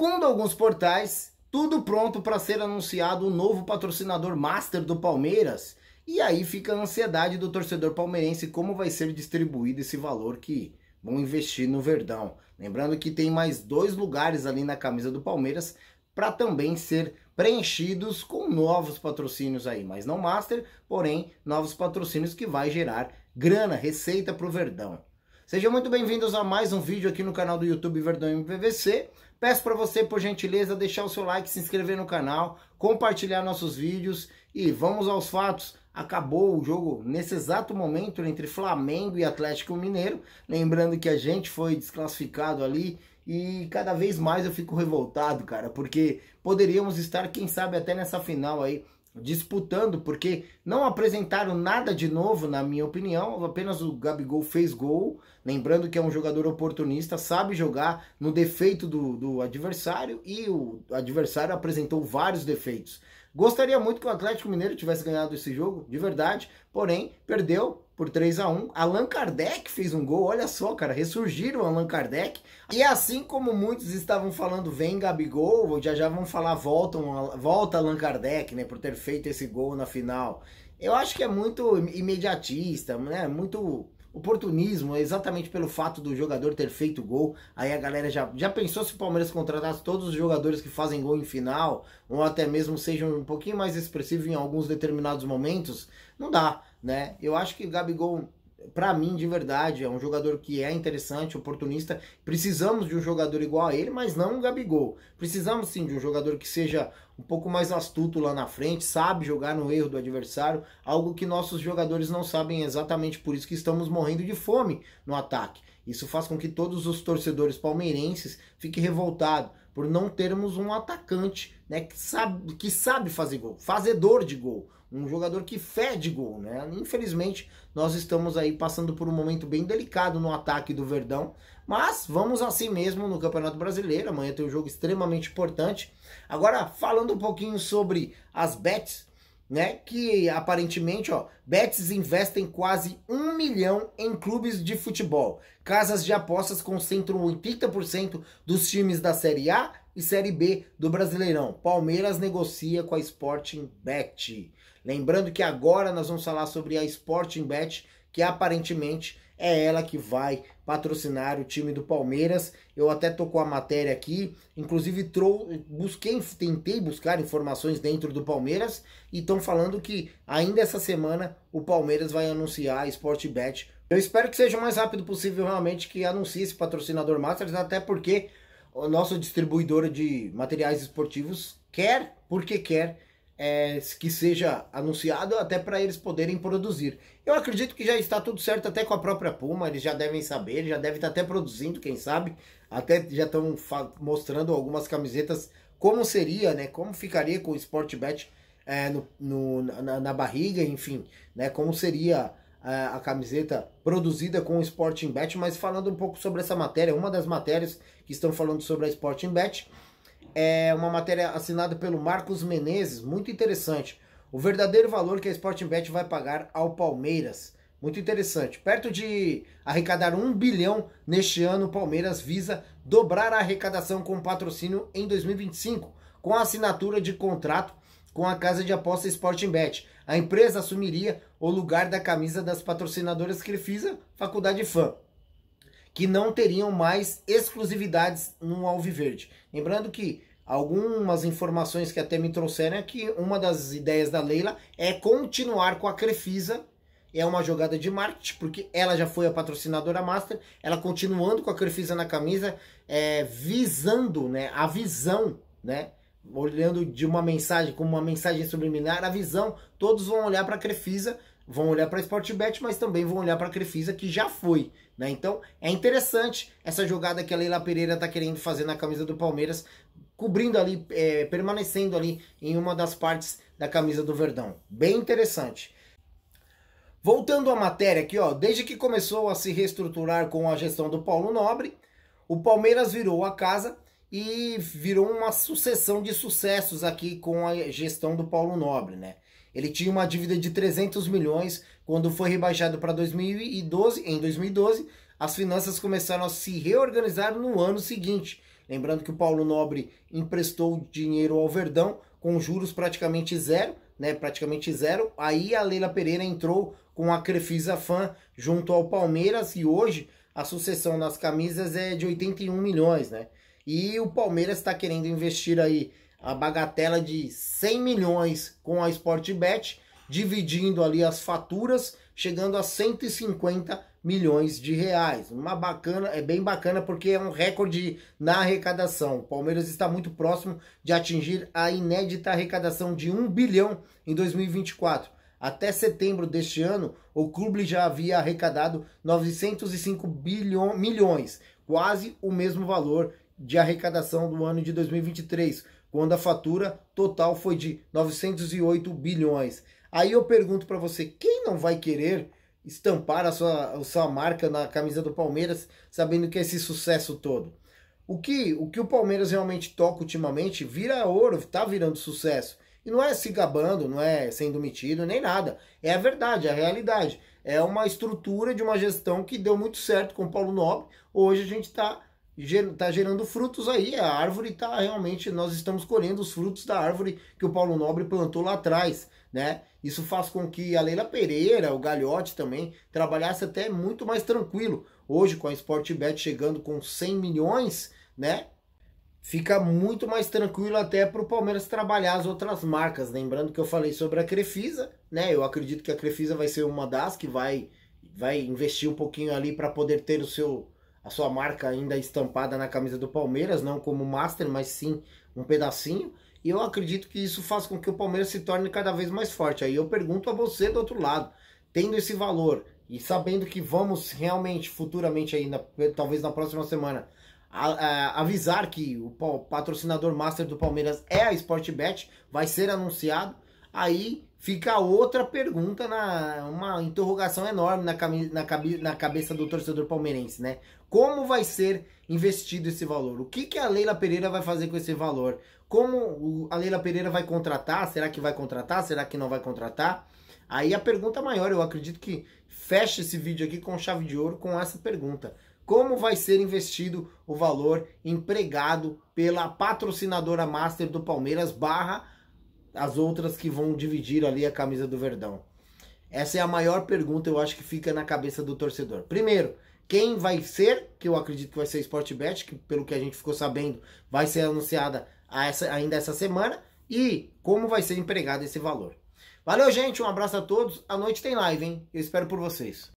Segundo alguns portais, tudo pronto para ser anunciado o novo patrocinador master do Palmeiras. E aí fica a ansiedade do torcedor palmeirense como vai ser distribuído esse valor que vão investir no Verdão. Lembrando que tem mais dois lugares ali na camisa do Palmeiras para também ser preenchidos com novos patrocínios aí, mas não master, porém novos patrocínios que vai gerar grana, receita para o Verdão. Sejam muito bem-vindos a mais um vídeo aqui no canal do YouTube Verdão MPVC. Peço para você, por gentileza, deixar o seu like, se inscrever no canal, compartilhar nossos vídeos e vamos aos fatos. Acabou o jogo nesse exato momento entre Flamengo e Atlético Mineiro. Lembrando que a gente foi desclassificado ali e cada vez mais eu fico revoltado, cara, porque poderíamos estar, quem sabe, até nessa final aí disputando, porque não apresentaram nada de novo, na minha opinião. Apenas o Gabigol fez gol. Lembrando que é um jogador oportunista, sabe jogar no defeito do, do adversário e o adversário apresentou vários defeitos. Gostaria muito que o Atlético Mineiro tivesse ganhado esse jogo, de verdade, porém perdeu por 3 a 1 Allan Kardec fez um gol, olha só, cara, ressurgiram Allan Kardec. E é assim como muitos estavam falando, vem Gabigol, já já vão falar, voltam, volta Allan Kardec, né, por ter feito esse gol na final. Eu acho que é muito imediatista, né, muito Oportunismo é exatamente pelo fato do jogador ter feito gol. Aí a galera já, já pensou se o Palmeiras contratasse todos os jogadores que fazem gol em final, ou até mesmo sejam um pouquinho mais expressivos em alguns determinados momentos? Não dá, né? Eu acho que o Gabigol para mim, de verdade, é um jogador que é interessante, oportunista. Precisamos de um jogador igual a ele, mas não o Gabigol. Precisamos sim de um jogador que seja um pouco mais astuto lá na frente, sabe jogar no erro do adversário, algo que nossos jogadores não sabem exatamente, por isso que estamos morrendo de fome no ataque. Isso faz com que todos os torcedores palmeirenses fiquem revoltados por não termos um atacante né, que, sabe, que sabe fazer gol, fazedor de gol, um jogador que fede gol, né? Infelizmente, nós estamos aí passando por um momento bem delicado no ataque do Verdão, mas vamos assim mesmo no Campeonato Brasileiro. Amanhã tem um jogo extremamente importante. Agora, falando um pouquinho sobre as bets, né? Que aparentemente, ó, bets investem quase um milhão em clubes de futebol. Casas de apostas concentram 80% dos times da Série A e Série B do Brasileirão. Palmeiras negocia com a Sporting Bet. Lembrando que agora nós vamos falar sobre a Sporting Bet, que aparentemente é ela que vai patrocinar o time do Palmeiras. Eu até tô com a matéria aqui, inclusive trou busquei, tentei buscar informações dentro do Palmeiras e estão falando que ainda essa semana o Palmeiras vai anunciar a Sportbet. Eu espero que seja o mais rápido possível realmente que anuncie esse patrocinador Masters, até porque o nosso distribuidor de materiais esportivos quer, porque quer, é, que seja anunciado até para eles poderem produzir. Eu acredito que já está tudo certo até com a própria Puma, eles já devem saber, eles já devem estar tá até produzindo, quem sabe, até já estão mostrando algumas camisetas como seria, né, como ficaria com o Sportbet é, no, no na, na, barriga, enfim, né, como seria a, é, a camiseta produzida com o Sporting Bet, mas falando um pouco sobre essa matéria, uma das matérias que estão falando sobre a Sporting Bet, é uma matéria assinada pelo Marcos Menezes, muito interessante. O verdadeiro valor que a Sportingbet vai pagar ao Palmeiras. Muito interessante. Perto de arrecadar um bilhão neste ano, o Palmeiras visa dobrar a arrecadação com patrocínio em 2025, com a assinatura de contrato com a casa de aposta Sportingbet. A empresa assumiria o lugar da camisa das patrocinadoras Crefisa, Faculdade Fã que não teriam mais exclusividades no Alviverde. Lembrando que algumas informações que até me trouxeram é que uma das ideias da Leila é continuar com a Crefisa. É uma jogada de marketing, porque ela já foi a patrocinadora master, ela continuando com a Crefisa na camisa, é, visando né, a visão, né? Olhando de uma mensagem como uma mensagem subliminar, a visão, todos vão olhar para a Crefisa vão olhar para a Sportbet, mas também vão olhar para a Crefisa, que já foi. Né? Então é interessante essa jogada que a Leila Pereira está querendo fazer na camisa do Palmeiras, cobrindo ali, é, permanecendo ali em uma das partes da camisa do Verdão. Bem interessante. Voltando à matéria aqui, ó, desde que começou a se reestruturar com a gestão do Paulo Nobre, o Palmeiras virou a casa e virou uma sucessão de sucessos aqui com a gestão do Paulo Nobre, né? Ele tinha uma dívida de 300 milhões quando foi rebaixado para 2012. Em 2012, as finanças começaram a se reorganizar no ano seguinte. Lembrando que o Paulo Nobre emprestou dinheiro ao Verdão com juros praticamente zero, né? Praticamente zero. Aí a Leila Pereira entrou com a Crefisa Fan junto ao Palmeiras e hoje a sucessão nas camisas é de 81 milhões, né? E o Palmeiras está querendo investir aí a bagatela de 100 milhões com a Sportbet, dividindo ali as faturas, chegando a 150 milhões de reais. Uma bacana, é bem bacana porque é um recorde na arrecadação. O Palmeiras está muito próximo de atingir a inédita arrecadação de 1 bilhão em 2024. Até setembro deste ano, o clube já havia arrecadado 905 bilhão milhões, quase o mesmo valor de arrecadação do ano de 2023 quando a fatura total foi de 908 bilhões. Aí eu pergunto para você, quem não vai querer estampar a sua, a sua marca na camisa do Palmeiras, sabendo que é esse sucesso todo? O que, o que o Palmeiras realmente toca ultimamente vira ouro, está virando sucesso. E não é se gabando, não é sendo metido, nem nada. É a verdade, é a realidade. É uma estrutura de uma gestão que deu muito certo com o Paulo Nobre. Hoje a gente está está gerando frutos aí. A árvore está realmente, nós estamos colhendo os frutos da árvore que o Paulo Nobre plantou lá atrás, né? Isso faz com que a Leila Pereira, o Galhote também, trabalhasse até muito mais tranquilo. Hoje, com a Sportbet chegando com 100 milhões, né? Fica muito mais tranquilo até para o Palmeiras trabalhar as outras marcas. Lembrando que eu falei sobre a Crefisa, né? Eu acredito que a Crefisa vai ser uma das que vai, vai investir um pouquinho ali para poder ter o seu a sua marca ainda estampada na camisa do Palmeiras, não como master, mas sim um pedacinho. E eu acredito que isso faz com que o Palmeiras se torne cada vez mais forte. Aí eu pergunto a você do outro lado, tendo esse valor e sabendo que vamos realmente futuramente ainda, talvez na próxima semana, a, a, avisar que o patrocinador master do Palmeiras é a Sportbet, vai ser anunciado. Aí fica outra pergunta, na, uma interrogação enorme na, na, cabe, na cabeça do torcedor palmeirense, né? Como vai ser investido esse valor? O que, que a Leila Pereira vai fazer com esse valor? Como a Leila Pereira vai contratar? Será que vai contratar? Será que não vai contratar? Aí a pergunta maior, eu acredito que feche esse vídeo aqui com chave de ouro com essa pergunta. Como vai ser investido o valor empregado pela patrocinadora master do Palmeiras barra as outras que vão dividir ali a camisa do Verdão? Essa é a maior pergunta, eu acho que fica na cabeça do torcedor. Primeiro, quem vai ser, que eu acredito que vai ser a Sportbet, que pelo que a gente ficou sabendo, vai ser anunciada essa, ainda essa semana, e como vai ser empregado esse valor. Valeu, gente, um abraço a todos. À noite tem live, hein? Eu espero por vocês.